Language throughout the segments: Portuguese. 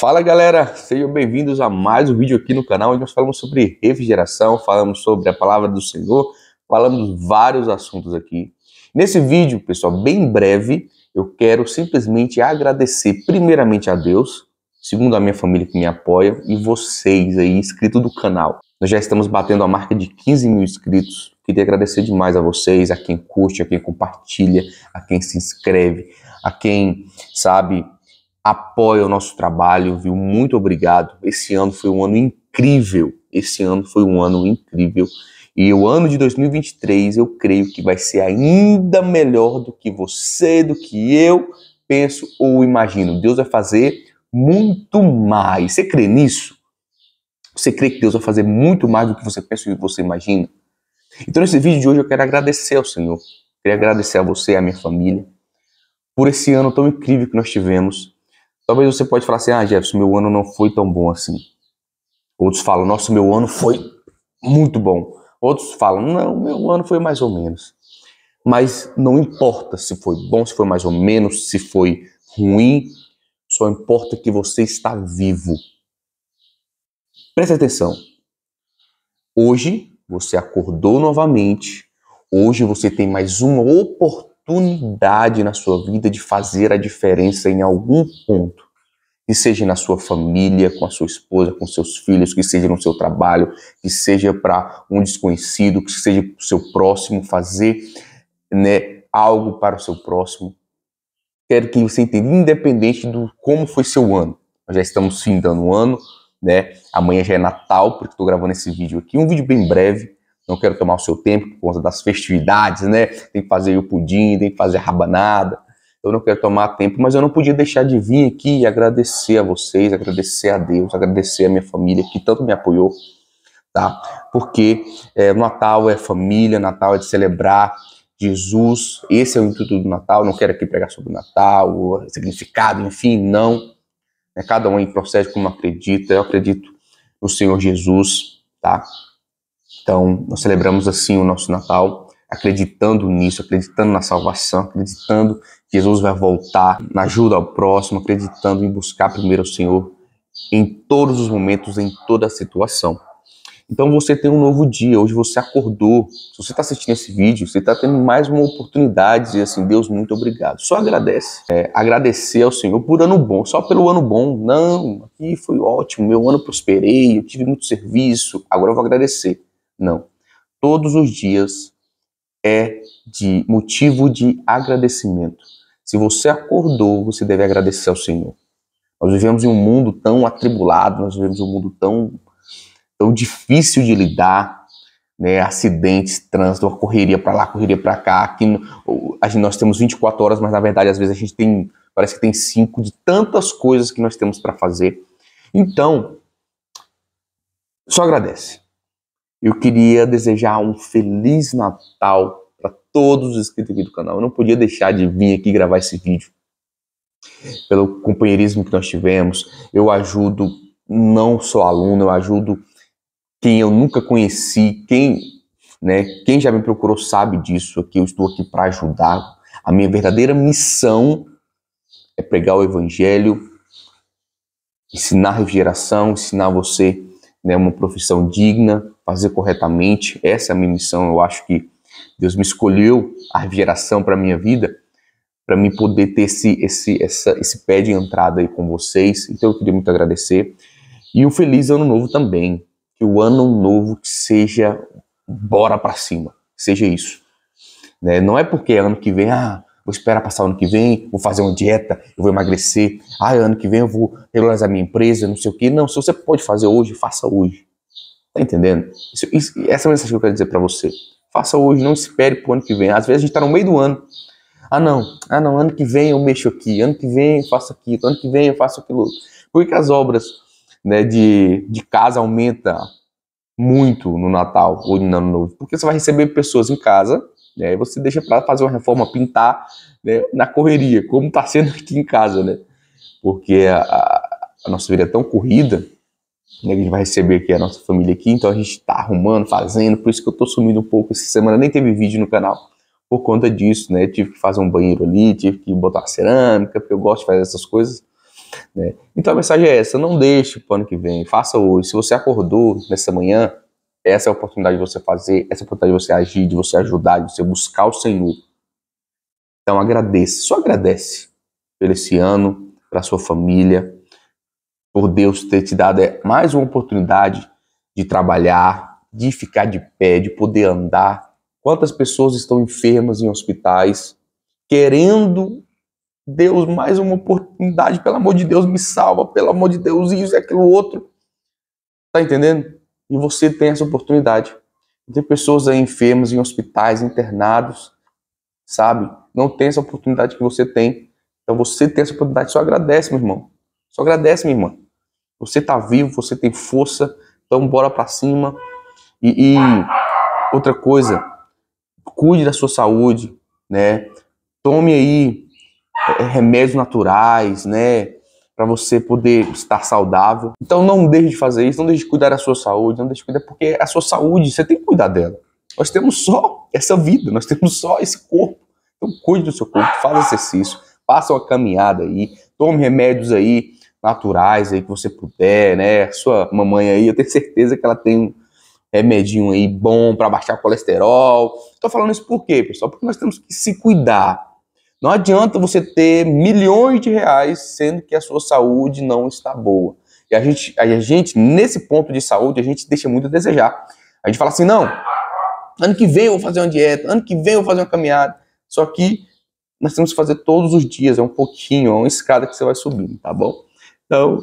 Fala galera, sejam bem-vindos a mais um vídeo aqui no canal onde nós falamos sobre refrigeração, falamos sobre a palavra do Senhor, falamos vários assuntos aqui. Nesse vídeo, pessoal, bem breve, eu quero simplesmente agradecer primeiramente a Deus, segundo a minha família que me apoia e vocês aí, inscritos do canal. Nós já estamos batendo a marca de 15 mil inscritos. Queria agradecer demais a vocês, a quem curte, a quem compartilha, a quem se inscreve, a quem, sabe, apoia o nosso trabalho, viu? Muito obrigado. Esse ano foi um ano incrível. Esse ano foi um ano incrível. E o ano de 2023 eu creio que vai ser ainda melhor do que você, do que eu penso ou imagino. Deus vai fazer muito mais. Você crê nisso? Você crê que Deus vai fazer muito mais do que você pensa e você imagina? Então, nesse vídeo de hoje, eu quero agradecer ao Senhor. Queria agradecer a você, e a minha família, por esse ano tão incrível que nós tivemos. Talvez você pode falar assim, ah, Jefferson, meu ano não foi tão bom assim. Outros falam, nossa, meu ano foi muito bom. Outros falam, não, meu ano foi mais ou menos. Mas não importa se foi bom, se foi mais ou menos, se foi ruim, só importa que você está vivo. Preste atenção. Hoje você acordou novamente, hoje você tem mais uma oportunidade oportunidade na sua vida de fazer a diferença em algum ponto. Que seja na sua família, com a sua esposa, com seus filhos, que seja no seu trabalho, que seja para um desconhecido, que seja para o seu próximo, fazer né, algo para o seu próximo. Quero que você entenda, independente do como foi seu ano. Nós já estamos findando o ano, né? Amanhã já é Natal, porque estou gravando esse vídeo aqui, um vídeo bem breve não quero tomar o seu tempo por conta das festividades, né? Tem que fazer o pudim, tem que fazer a rabanada. Eu não quero tomar tempo, mas eu não podia deixar de vir aqui e agradecer a vocês, agradecer a Deus, agradecer a minha família que tanto me apoiou, tá? Porque é, Natal é família, Natal é de celebrar Jesus, esse é o intuito do Natal. Não quero aqui pregar sobre o Natal, o significado, enfim, não. É, cada um procede como acredita. Eu acredito no Senhor Jesus, tá? Então, nós celebramos assim o nosso Natal, acreditando nisso, acreditando na salvação, acreditando que Jesus vai voltar na ajuda ao próximo, acreditando em buscar primeiro o Senhor em todos os momentos, em toda a situação. Então você tem um novo dia, hoje você acordou. Se você está assistindo esse vídeo, você está tendo mais uma oportunidade e assim, Deus, muito obrigado. Só agradece. É, agradecer ao Senhor por ano bom, só pelo ano bom. Não, aqui foi ótimo, meu ano prosperei, eu tive muito serviço, agora eu vou agradecer. Não. Todos os dias é de motivo de agradecimento. Se você acordou, você deve agradecer ao Senhor. Nós vivemos em um mundo tão atribulado, nós vivemos em um mundo tão, tão difícil de lidar, né? acidentes, trânsito, uma correria para lá, correria para cá. Aqui, gente, nós temos 24 horas, mas na verdade às vezes a gente tem, parece que tem cinco de tantas coisas que nós temos para fazer. Então, só agradece. Eu queria desejar um feliz Natal para todos os inscritos aqui do canal. Eu não podia deixar de vir aqui gravar esse vídeo. Pelo companheirismo que nós tivemos, eu ajudo não só aluno, eu ajudo quem eu nunca conheci, quem, né, quem já me procurou sabe disso, que eu estou aqui para ajudar. A minha verdadeira missão é pregar o evangelho, ensinar a refrigeração, ensinar você né, uma profissão digna, fazer corretamente. Essa é a minha missão. Eu acho que Deus me escolheu a geração para minha vida, para me poder ter esse, esse, essa, esse pé de entrada aí com vocês. Então eu queria muito agradecer. E um feliz ano novo também. Que o ano novo seja bora para cima. Seja isso. Né? Não é porque ano que vem, ah, vou esperar passar o ano que vem, vou fazer uma dieta, eu vou emagrecer, ah, ano que vem eu vou regularizar minha empresa, não sei o quê. Não, se você pode fazer hoje, faça hoje. Tá entendendo? Isso, isso, essa é a mensagem que eu quero dizer para você. Faça hoje, não espere pro ano que vem. Às vezes a gente tá no meio do ano. Ah não, ah não, ano que vem eu mexo aqui, ano que vem eu faço aqui, ano que vem eu faço aquilo. Por que as obras né, de, de casa aumenta muito no Natal ou no Ano Novo? Porque você vai receber pessoas em casa, né, e você deixa para fazer uma reforma, pintar né, na correria, como está sendo aqui em casa, né? Porque a, a nossa vida é tão corrida a gente vai receber aqui a nossa família aqui, então a gente tá arrumando, fazendo, por isso que eu tô sumindo um pouco essa semana, nem teve vídeo no canal por conta disso, né, tive que fazer um banheiro ali, tive que botar cerâmica, porque eu gosto de fazer essas coisas, né, então a mensagem é essa, não deixe pro ano que vem, faça hoje, se você acordou nessa manhã, essa é a oportunidade de você fazer, essa é a oportunidade de você agir, de você ajudar, de você buscar o Senhor, então agradece, só agradece por esse ano, pela sua família, por Deus ter te dado é mais uma oportunidade de trabalhar, de ficar de pé, de poder andar. Quantas pessoas estão enfermas em hospitais, querendo Deus mais uma oportunidade, pelo amor de Deus, me salva, pelo amor de Deus, isso e aquilo outro. Tá entendendo? E você tem essa oportunidade. Tem pessoas aí enfermas em hospitais, internados, sabe? Não tem essa oportunidade que você tem. Então você tem essa oportunidade, só agradece, meu irmão. Só agradece, minha irmã. Você tá vivo, você tem força, então bora para cima. E, e, outra coisa, cuide da sua saúde, né? Tome aí é, remédios naturais, né? Para você poder estar saudável. Então não deixe de fazer isso, não deixe de cuidar da sua saúde, não deixe de cuidar, porque a sua saúde, você tem que cuidar dela. Nós temos só essa vida, nós temos só esse corpo. Então cuide do seu corpo, faça exercício, faça uma caminhada aí, tome remédios aí, naturais aí que você puder, né? Sua mamãe aí, eu tenho certeza que ela tem um remedinho aí bom para baixar o colesterol. tô falando isso por quê, pessoal? Porque nós temos que se cuidar. Não adianta você ter milhões de reais sendo que a sua saúde não está boa. E a gente, a gente nesse ponto de saúde, a gente deixa muito a desejar. A gente fala assim, não, ano que vem eu vou fazer uma dieta, ano que vem eu vou fazer uma caminhada. Só que nós temos que fazer todos os dias, é um pouquinho, é uma escada que você vai subindo, tá bom? Então,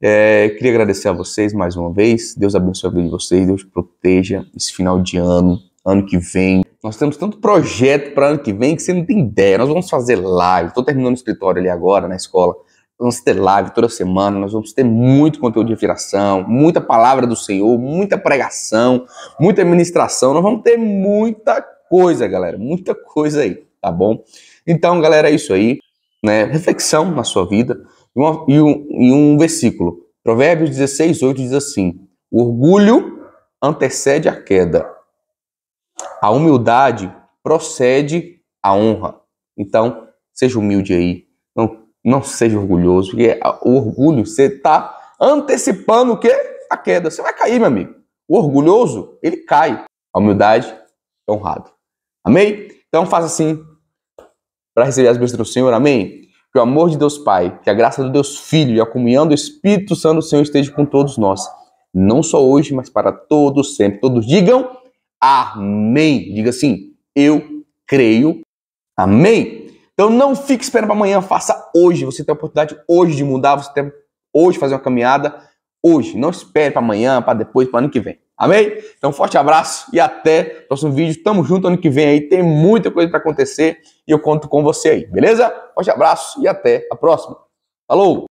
é, queria agradecer a vocês mais uma vez. Deus abençoe a vida de vocês, Deus proteja esse final de ano, ano que vem. Nós temos tanto projeto para ano que vem que você não tem ideia. Nós vamos fazer live. Estou terminando o escritório ali agora, na escola. Vamos ter live toda semana, nós vamos ter muito conteúdo de refiração, muita palavra do Senhor, muita pregação, muita ministração. Nós vamos ter muita coisa, galera, muita coisa aí, tá bom? Então, galera, é isso aí, né? Reflexão na sua vida. E, um, e um versículo. Provérbios 16, 8 diz assim: O orgulho antecede a queda, a humildade procede a honra. Então, seja humilde aí, não, não seja orgulhoso, porque o orgulho você está antecipando o quê? A queda. Você vai cair, meu amigo. O orgulhoso, ele cai. A humildade é honrado. Amém? Então, faça assim para receber as bênçãos do Senhor. Amém? Que o amor de Deus Pai, que a graça do Deus Filho e a comunhão do Espírito Santo do Senhor esteja com todos nós. Não só hoje, mas para todos sempre. Todos digam amém. Diga assim, eu creio. Amém. Então não fique esperando para amanhã, faça hoje. Você tem a oportunidade hoje de mudar, você tem hoje fazer uma caminhada hoje. Não espere para amanhã, para depois, para ano que vem. Amém? Então, forte abraço e até o próximo vídeo. Tamo junto ano que vem aí. Tem muita coisa para acontecer e eu conto com você aí, beleza? Forte abraço e até a próxima. Falou!